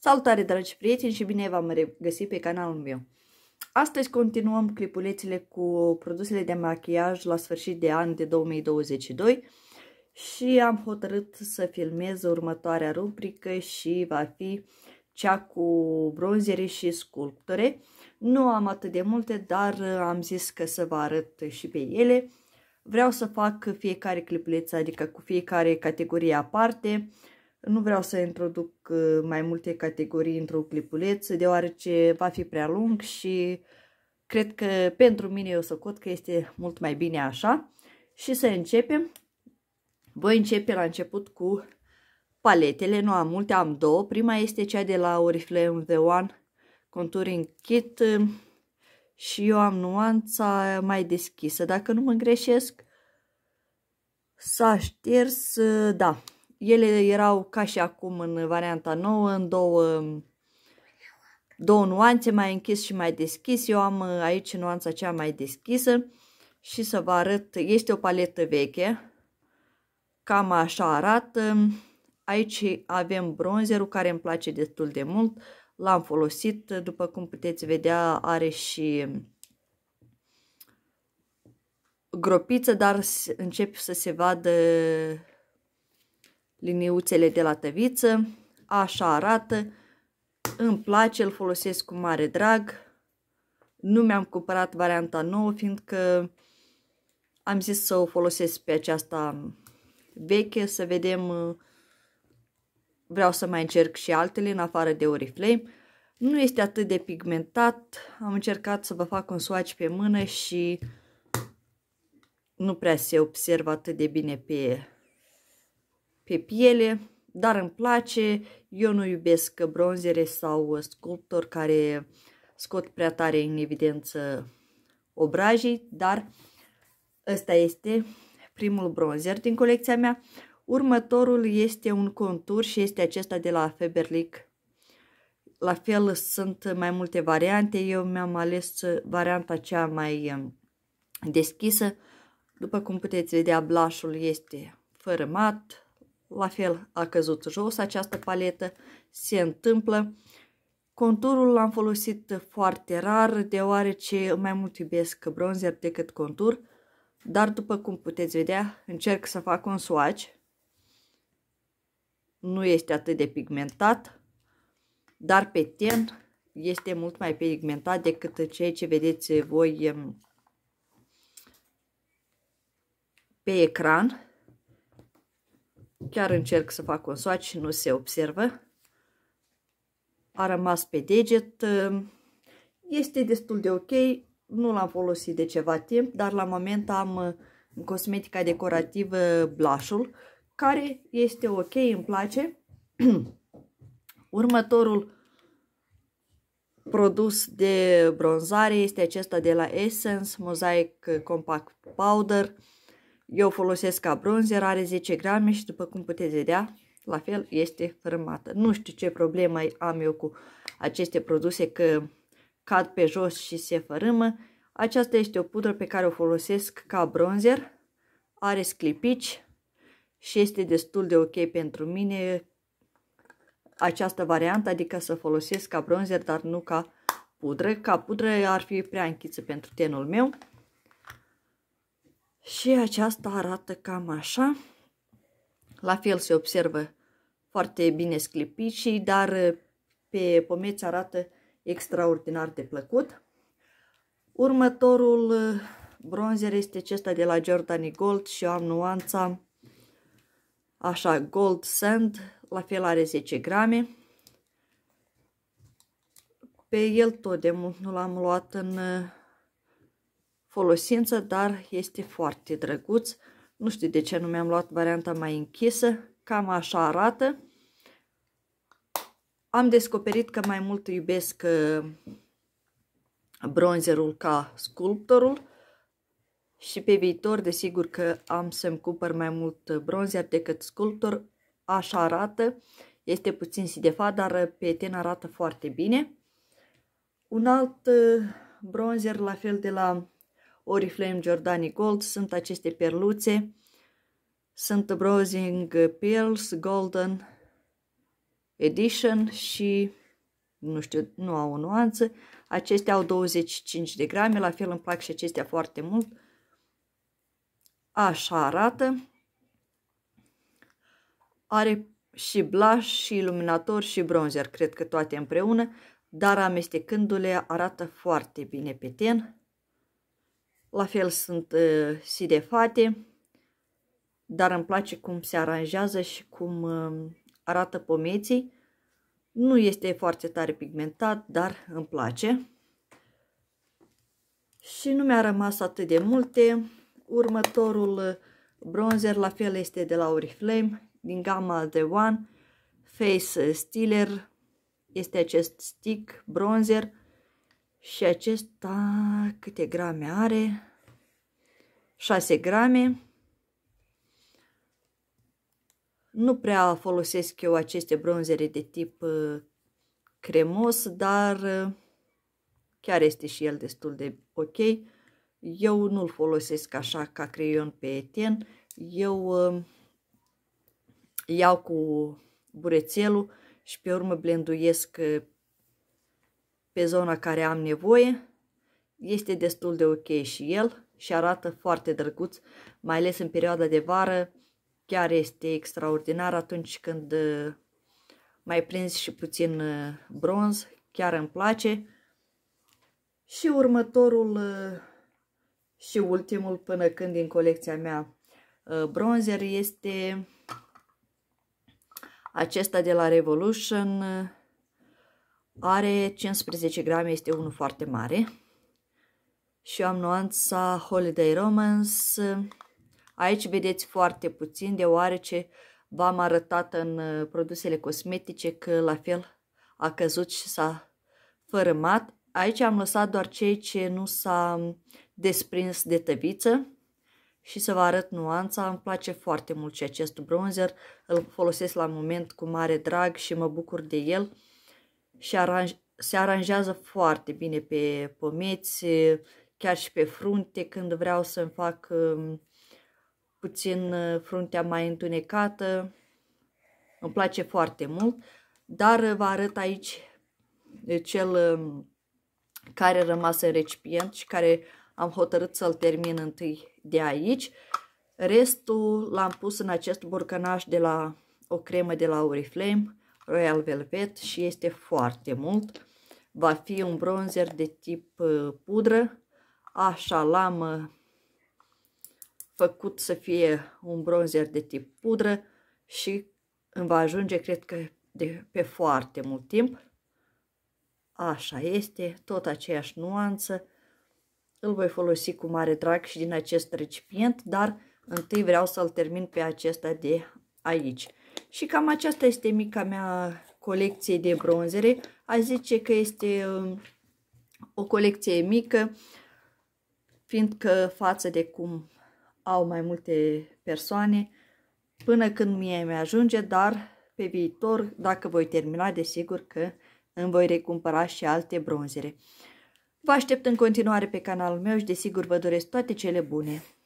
Salutare dragi prieteni și bine v-am regăsit pe canalul meu. Astăzi continuăm clipulețele cu produsele de machiaj la sfârșit de an de 2022 și am hotărât să filmez următoarea rubrică și va fi cea cu bronzere și sculptore. Nu am atât de multe, dar am zis că să vă arăt și pe ele. Vreau să fac fiecare clipuleță, adică cu fiecare categorie aparte, nu vreau să introduc uh, mai multe categorii într-o clipuleță, deoarece va fi prea lung și cred că pentru mine eu cot că este mult mai bine așa. Și să începem. Voi începe la început cu paletele, nu am multe, am două. Prima este cea de la Oriflame The One Contouring Kit uh, și eu am nuanța mai deschisă, dacă nu mă greșesc. S-a șters, uh, da, ele erau ca și acum în varianta nouă, în două, două nuanțe, mai închis și mai deschis. Eu am uh, aici nuanța cea mai deschisă și să vă arăt, este o paletă veche, cam așa arată. Aici avem bronzerul care îmi place destul de mult, l-am folosit, după cum puteți vedea are și gropiță, dar încep să se vadă liniuțele de la tăviță. Așa arată. Îmi place, îl folosesc cu mare drag. Nu mi-am cumpărat varianta nouă, fiindcă am zis să o folosesc pe aceasta veche, să vedem. Vreau să mai încerc și altele în afară de Oriflame. Nu este atât de pigmentat. Am încercat să vă fac un swatch pe mână și nu prea se observă atât de bine pe pe piele, dar îmi place. Eu nu iubesc bronzere sau sculptori care scot prea tare în evidență obrajii, dar ăsta este primul bronzer din colecția mea. Următorul este un contur și este acesta de la Faberlic. La fel sunt mai multe variante, eu mi-am ales varianta cea mai um, deschisă. După cum puteți vedea, blașul este fără mat, la fel a căzut jos această paletă, se întâmplă. Conturul l-am folosit foarte rar, deoarece mai mult iubesc bronzer decât contur, dar după cum puteți vedea, încerc să fac un swatch. Nu este atât de pigmentat, dar pe ten este mult mai pigmentat decât ceea ce vedeți voi pe ecran. Chiar încerc să fac un soaci, nu se observă. A rămas pe deget. Este destul de ok. Nu l-am folosit de ceva timp, dar la moment am în cosmetica decorativă blushul, care este ok, îmi place. Următorul produs de bronzare este acesta de la Essence Mosaic Compact Powder. Eu folosesc ca bronzer, are 10 grame și după cum puteți vedea, la fel este fărâmată. Nu știu ce problemă am eu cu aceste produse că cad pe jos și se fărâmă. Aceasta este o pudră pe care o folosesc ca bronzer, are sclipici și este destul de ok pentru mine această variantă, adică să folosesc ca bronzer, dar nu ca pudră. Ca pudră ar fi prea închiță pentru tenul meu. Și aceasta arată cam așa. La fel se observă foarte bine sclipici, dar uh, pe pomeți arată extraordinar de plăcut. Următorul uh, bronzer este acesta de la Giordani Gold și eu am nuanța așa Gold Sand, la fel are 10 grame. Pe el tot de mult nu l-am luat în uh, folosință, dar este foarte drăguț. Nu știu de ce nu mi-am luat varianta mai închisă, cam așa arată. Am descoperit că mai mult iubesc uh, bronzerul ca sculptorul și pe viitor desigur că am să-mi cumpăr mai mult bronzer decât sculptor. Așa arată, este puțin sidefat, dar pe ten arată foarte bine. Un alt uh, bronzer la fel de la Oriflame Jordani Gold sunt aceste perluțe. Sunt Browsing Pearls Golden Edition și nu știu, nu au o nuanță. Acestea au 25 de grame, la fel îmi plac și acestea foarte mult. Așa arată. Are și blush, și iluminator, și bronzer, cred că toate împreună, dar amestecându-le arată foarte bine pe ten. La fel sunt uh, sidefate, dar îmi place cum se aranjează și cum uh, arată pomeții. Nu este foarte tare pigmentat, dar îmi place. Și nu mi-a rămas atât de multe. Următorul uh, bronzer la fel este de la Oriflame, din gama The One, Face uh, Stealer. este acest stick bronzer și acesta câte grame are? 6 grame. Nu prea folosesc eu aceste bronzere de tip uh, cremos, dar uh, chiar este și el destul de ok. Eu nu-l folosesc așa ca creion pe eten. Eu uh, iau cu burețelul și pe urmă blenduiesc pe zona care am nevoie. Este destul de ok și el și arată foarte drăguț, mai ales în perioada de vară. Chiar este extraordinar atunci când uh, mai prins și puțin uh, bronz, chiar îmi place. Și următorul uh, și ultimul până când din colecția mea bronzer este acesta de la Revolution are 15 grame, este unul foarte mare. Și am nuanța Holiday Romance. Aici vedeți foarte puțin, deoarece v-am arătat în uh, produsele cosmetice că la fel a căzut și s-a fărâmat. Aici am lăsat doar cei ce nu s-a desprins de tăviță și să vă arăt nuanța. Îmi place foarte mult și acest bronzer, îl folosesc la moment cu mare drag și mă bucur de el și aranj, se aranjează foarte bine pe pomeți, chiar și pe frunte, când vreau să-mi fac um, puțin uh, fruntea mai întunecată. Îmi place foarte mult, dar uh, vă arăt aici uh, cel um, care rămas în recipient și care am hotărât să-l termin întâi de aici. Restul l-am pus în acest borcanaș de la o cremă de la Oriflame Royal Velvet și este foarte mult. Va fi un bronzer de tip uh, pudră. Așa l-am făcut să fie un bronzer de tip pudră și îmi va ajunge, cred că, de, pe foarte mult timp. Așa este, tot aceeași nuanță. Îl voi folosi cu mare drag și din acest recipient, dar întâi vreau să-l termin pe acesta de aici. Și cam aceasta este mica mea colecție de bronzere. A zice că este um, o colecție mică, fiindcă față de cum au mai multe persoane, până când mie mi-ajunge, dar pe viitor, dacă voi termina, desigur că îmi voi recumpăra și alte bronzere. Vă aștept în continuare pe canalul meu și desigur vă doresc toate cele bune!